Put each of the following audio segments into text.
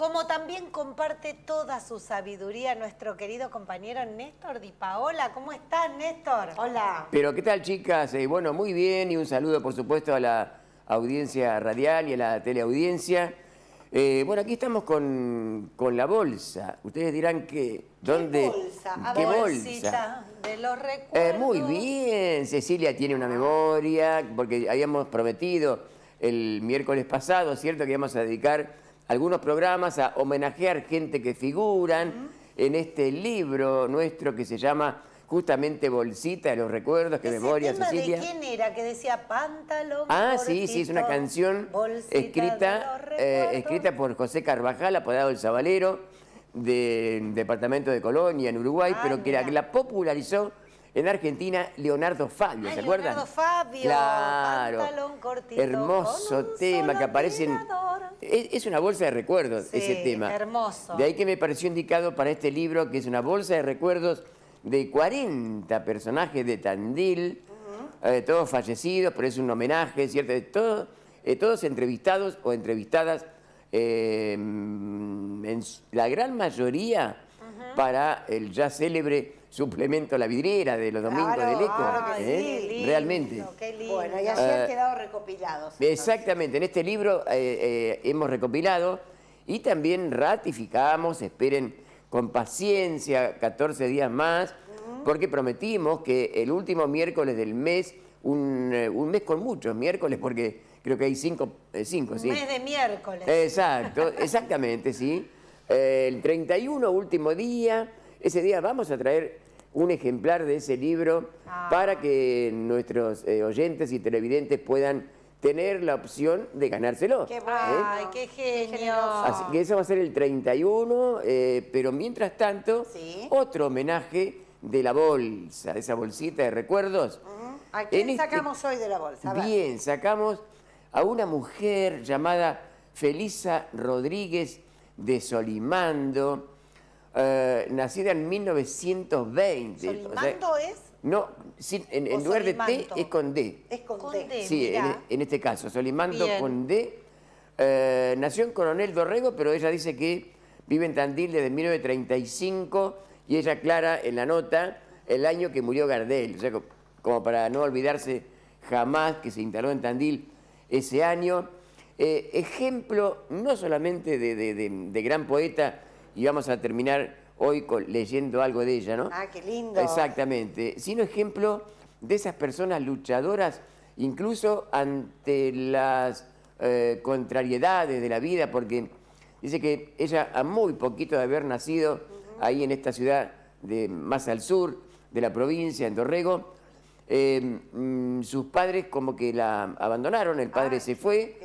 como también comparte toda su sabiduría nuestro querido compañero Néstor Di Paola. ¿Cómo estás, Néstor? Hola. Pero, ¿qué tal, chicas? Eh, bueno, muy bien y un saludo, por supuesto, a la audiencia radial y a la teleaudiencia. Eh, bueno, aquí estamos con, la bolsa. Ustedes dirán que... ¿dónde, ¿Qué bolsa? A bolsita de los eh, recuerdos. muy bien, Cecilia tiene una memoria, porque habíamos prometido el miércoles pasado, ¿cierto? Que íbamos a dedicar algunos programas a homenajear gente que figuran en este libro nuestro que se llama justamente Bolsita de los Recuerdos, que memoria Cecilia. ¿De quién era? Que decía pantalón. Ah, sí, sí, es una canción escrita, eh, escrita por José Carvajal, apodado El Sabalero, del Departamento de Colonia, en Uruguay, ah, pero que la popularizó en Argentina, Leonardo Fabio, ¿se acuerdan? Leonardo Fabio, claro. Hermoso tema que aparece en... es, una bolsa de recuerdos ese tema. hermoso. De ahí que me pareció indicado para este libro, que es una bolsa de recuerdos de 40 personajes de Tandil, eh, todos fallecidos, pero es un homenaje, ¿cierto? Eh, todos entrevistados o entrevistadas, eh, en la gran mayoría para el ya célebre suplemento la vidriera de los domingos del eco. ¿eh? Realmente. Bueno, y así han ah, quedado recopilados. Exactamente, en este libro eh, eh, hemos recopilado y también ratificamos, esperen con paciencia 14 días más, porque prometimos que el último miércoles del mes, un, mes con muchos miércoles, porque creo que hay cinco, cinco un ¿sí? mes de miércoles. Exacto, exactamente, sí. el 31, último día, ese día vamos a traer un ejemplar de ese libro ah. para que nuestros eh, oyentes y televidentes puedan tener la opción de ganárselo. ¡Qué ¿Eh? qué genio! Así que eso va a ser el 31, eh, pero mientras tanto, otro homenaje de la bolsa, de esa bolsita de recuerdos. ¿A quién este sacamos hoy de la bolsa? Bien, sacamos a una mujer llamada Felisa Rodríguez de Solimando, eh, nacida en 1920. ¿Solimando es? No, en, lugar de T es con D. Es con, D. Sí, en, e, este caso, Solimando con D. Eh, nació en Coronel Dorrego, pero ella dice que vive en Tandil desde 1935 y ella aclara en la nota el año que murió Gardel, o sea, como para no olvidarse jamás que se instaló en Tandil ese año. Eh, ejemplo no solamente de gran poeta, y vamos a terminar hoy leyendo algo de ella, ¿no? Ah, qué lindo. Exactamente. Sino ejemplo de esas personas luchadoras, incluso ante las eh, contrariedades de la vida, porque dice que ella, a muy poquito de haber nacido ahí en esta ciudad de más al sur de la provincia, en Dorrego, em, mm, sus padres como que la abandonaron, el padre se fue,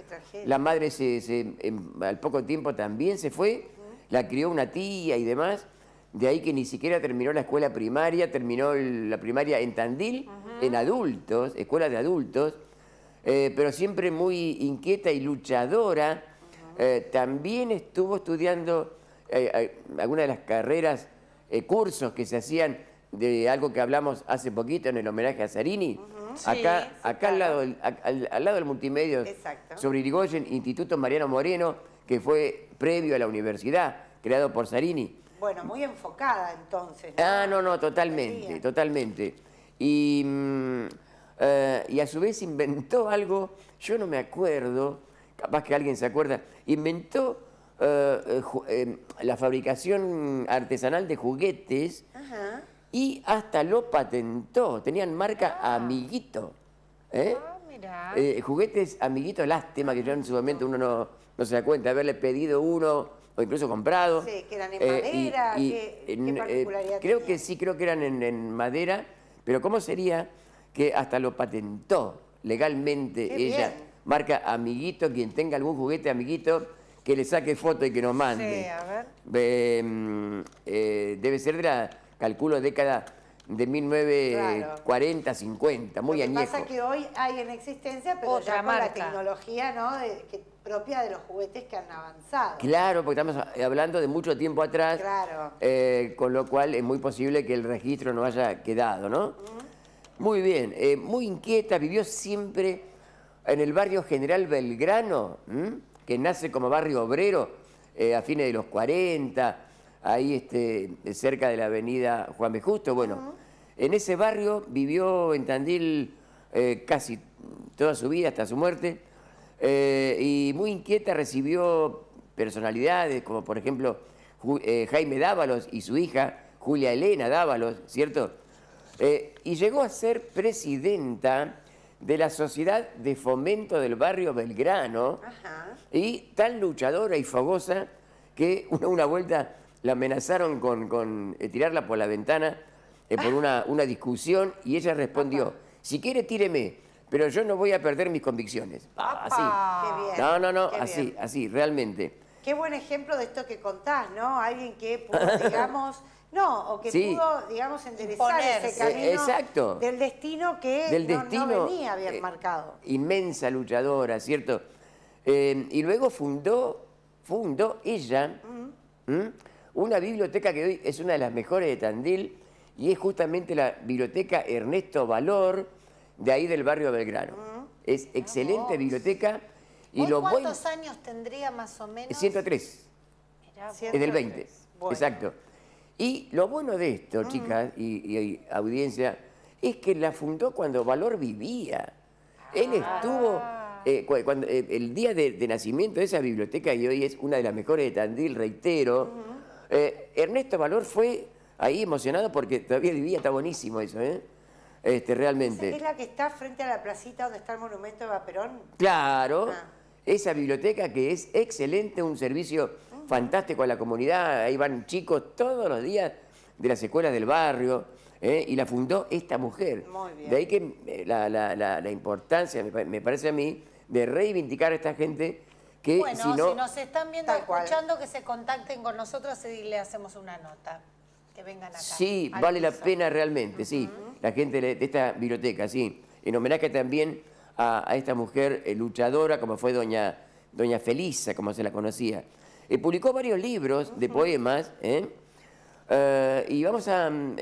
la madre se, em, al poco tiempo también se fue, la crió una tía y demás. De ahí que ni siquiera terminó la escuela primaria, terminó la primaria en Tandil, en adultos, escuela de adultos, eh, pero siempre muy inquieta y luchadora. Eh, también estuvo estudiando eh, algunas de las carreras, cursos que se hacían de algo que hablamos hace poquito en el homenaje a Sarini, acá, acá al, lado, del multimedia, sobre Irigoyen, Instituto Mariano Moreno, que fue previo a la universidad, creado por Sarini. Bueno, muy enfocada entonces. ¿no? Ah, no, no, totalmente, totalmente. Mm, eh, y, a su vez inventó algo, yo no me acuerdo, capaz que alguien se acuerda, inventó eh, eh, la fabricación artesanal de juguetes y hasta lo patentó, tenían marca ah. Amiguito. Ah, mirá. juguetes Amiguito, lástima que yo en su momento uno no no se da cuenta, haberle pedido uno o incluso comprado. Sí, que eran en eh, madera, eh, particularidad Creo que sí, creo que eran en, madera, pero ¿cómo sería que hasta lo patentó legalmente ella? Marca amiguito, quien tenga algún juguete amiguito, que le saque foto y que nos mande. Sí, a ver. Em, eh, debe ser de la, calculo, década de 1940, 50, muy Lo que que hoy hay en existencia, pero ya con la tecnología, ¿no? propia de los juguetes que han avanzado. Claro, porque estamos hablando de mucho tiempo atrás. Claro. Eh, con lo cual es muy posible que el registro no haya quedado, ¿no? Muy bien. Eh, muy inquieta, vivió siempre en el barrio General Belgrano, que nace como barrio obrero eh, a fines de los 40, ahí este, cerca de la avenida Juan B. Justo. Bueno, en ese barrio vivió en Tandil casi toda su vida hasta su muerte eh, y muy inquieta recibió personalidades como por ejemplo eh, Jaime Dávalos y su hija Julia Elena Dávalos, ¿cierto? Eh, y llegó a ser presidenta de la Sociedad de Fomento del Barrio Belgrano y tan luchadora y fogosa que una, una vuelta la amenazaron con, tirarla por la ventana por una, una discusión y ella respondió, si quiere tíreme, pero yo no voy a perder mis convicciones. Así. Qué bien, no, no, no, así, así, realmente. Qué buen ejemplo de esto que contás, ¿no? Alguien que, pudo, digamos, no, o que pudo, digamos, enderezar ese eh, camino Exacto. del destino que no, venía bien eh, marcado. Inmensa luchadora, ¿cierto? Eh, y luego fundó, fundó ella una biblioteca que hoy es una de las mejores de Tandil y es justamente la biblioteca Ernesto Valor, de ahí del barrio Belgrano. Es excelente biblioteca. Y lo ¿Cuántos años tendría más o menos? 103. es 20. Exacto. Y lo bueno de esto, mm. chicas y, audiencia, es que la fundó cuando Valor vivía. Él ah. estuvo, eh, cuando, eh, el día de, nacimiento de esa biblioteca, y hoy es una de las mejores de Tandil, reitero, eh, Ernesto Valor fue ahí emocionado porque todavía vivía, está buenísimo eso, ¿eh? este, realmente. ¿Es la que está frente a la placita donde está el monumento de Vaperón? Claro, ah. esa biblioteca que es excelente, un servicio fantástico a la comunidad, ahí van chicos todos los días de las escuelas del barrio, eh, y la fundó esta mujer. Muy bien. De ahí que eh, la, importancia, me parece a mí, de reivindicar a esta gente que bueno, si, no, si nos están viendo escuchando, que se contacten con nosotros y le hacemos una nota. Que vengan acá. Sí, vale la pena realmente, sí la gente de esta biblioteca, sí, en homenaje también a, esta mujer eh, luchadora como fue doña, doña Felisa, como se la conocía. Eh, publicó varios libros de poemas ¿eh? y vamos a mm,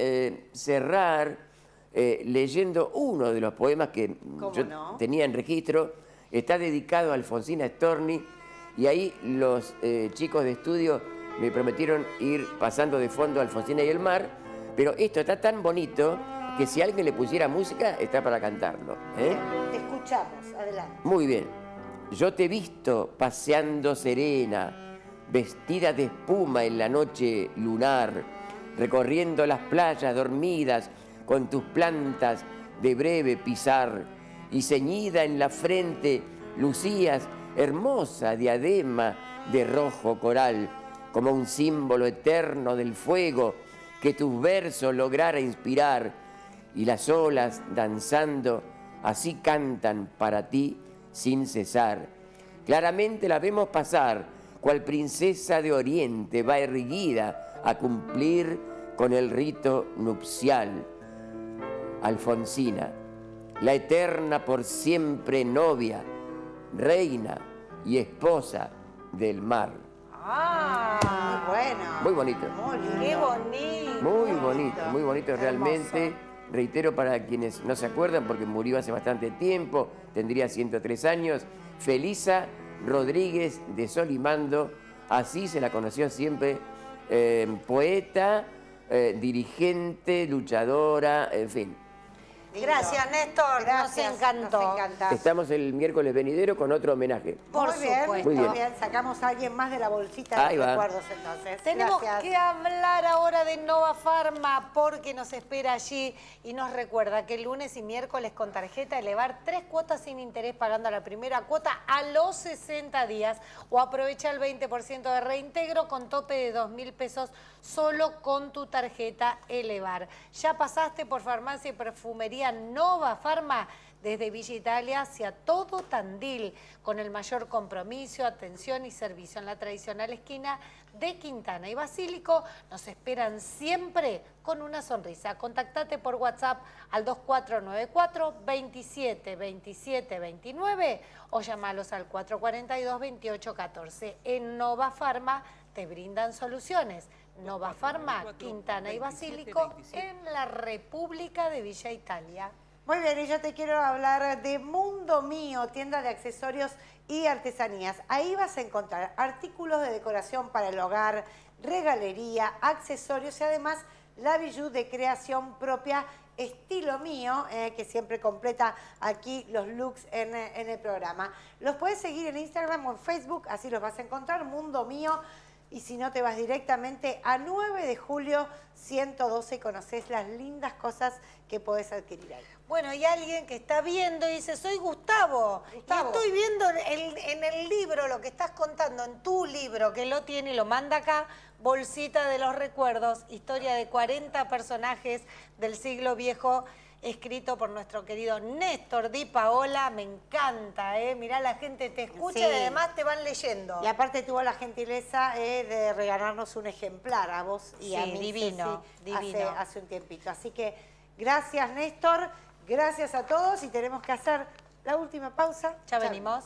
cerrar leyendo uno de los poemas que yo tenía en registro. Está dedicado a Alfonsina Storni y ahí los chicos de estudio me prometieron ir pasando de fondo a Alfonsina y el mar, pero esto está tan bonito que si alguien le pusiera música, está para cantarlo. ¿eh? Te escuchamos, adelante. Muy bien. Yo te he visto paseando serena, vestida de espuma en la noche lunar, recorriendo las playas dormidas con tus plantas de breve pisar, y ceñida en la frente lucías hermosa diadema de rojo coral, como un símbolo eterno del fuego que tus versos lograra inspirar y las olas danzando, así cantan para ti sin cesar. Claramente la vemos pasar, cual princesa de oriente va erguida a cumplir con el rito nupcial. Alfonsina, la eterna por siempre novia, reina y esposa del mar. Ah, muy bueno. Muy bonito. Qué bonito. Muy bonito, muy bonito realmente. Reitero para quienes no se acuerdan, porque murió hace bastante tiempo, tendría 103 años, Felisa Rodríguez de Solimando, así se la conoció siempre, eh, poeta, eh, dirigente, luchadora, en fin. Gracias, Néstor. nos encantó. Estamos el miércoles venidero con otro homenaje. Por supuesto. Muy bien. Sacamos a alguien más de la bolsita de recuerdos entonces. Tenemos que hablar ahora de Nova Farma porque nos espera allí y nos recuerda que el lunes y miércoles con tarjeta elevar tres cuotas sin interés pagando la primera cuota a los 60 días o aprovecha el 20% de reintegro con tope de 2 mil pesos solo con tu tarjeta elevar. Ya pasaste por farmacia y perfumería Nova Farma desde Villa Italia hacia todo Tandil, con el mayor compromiso, atención y servicio. En la tradicional esquina de Quintana y Basílico nos esperan siempre con una sonrisa. Contactate por WhatsApp al 2494 27 27 29 o llamalos al 442 28 14. En Nova Pharma te brindan soluciones Nova Farma, Quintana y Basílico en la República de Villa Italia. Muy bien, y yo te quiero hablar de Mundo Mío, tienda de accesorios y artesanías. Ahí vas a encontrar artículos de decoración para el hogar, regalería, accesorios y además la bijou de creación propia estilo mío, eh, que siempre completa aquí los looks en, eh, en, el programa. Los puedes seguir en Instagram o en Facebook, así los vas a encontrar, Mundo Mío y si no te vas directamente a 9 de julio 112 y conoces las lindas cosas que podés adquirir ahí. Bueno, y alguien que está viendo y dice, soy Gustavo, Y estoy viendo en el libro lo que estás contando, en tu libro, que lo tiene y lo manda acá, bolsita de los recuerdos, historia de 40 personajes del siglo viejo escrito por nuestro querido Néstor Di Paola. Me encanta, ¿eh? Mirá, la gente te escucha y además te van leyendo. Y aparte tuvo la gentileza eh, de regalarnos un ejemplar a vos y a mí. divino, Hace, un tiempito. Así que gracias, Néstor. Gracias a todos y tenemos que hacer la última pausa. Ya venimos.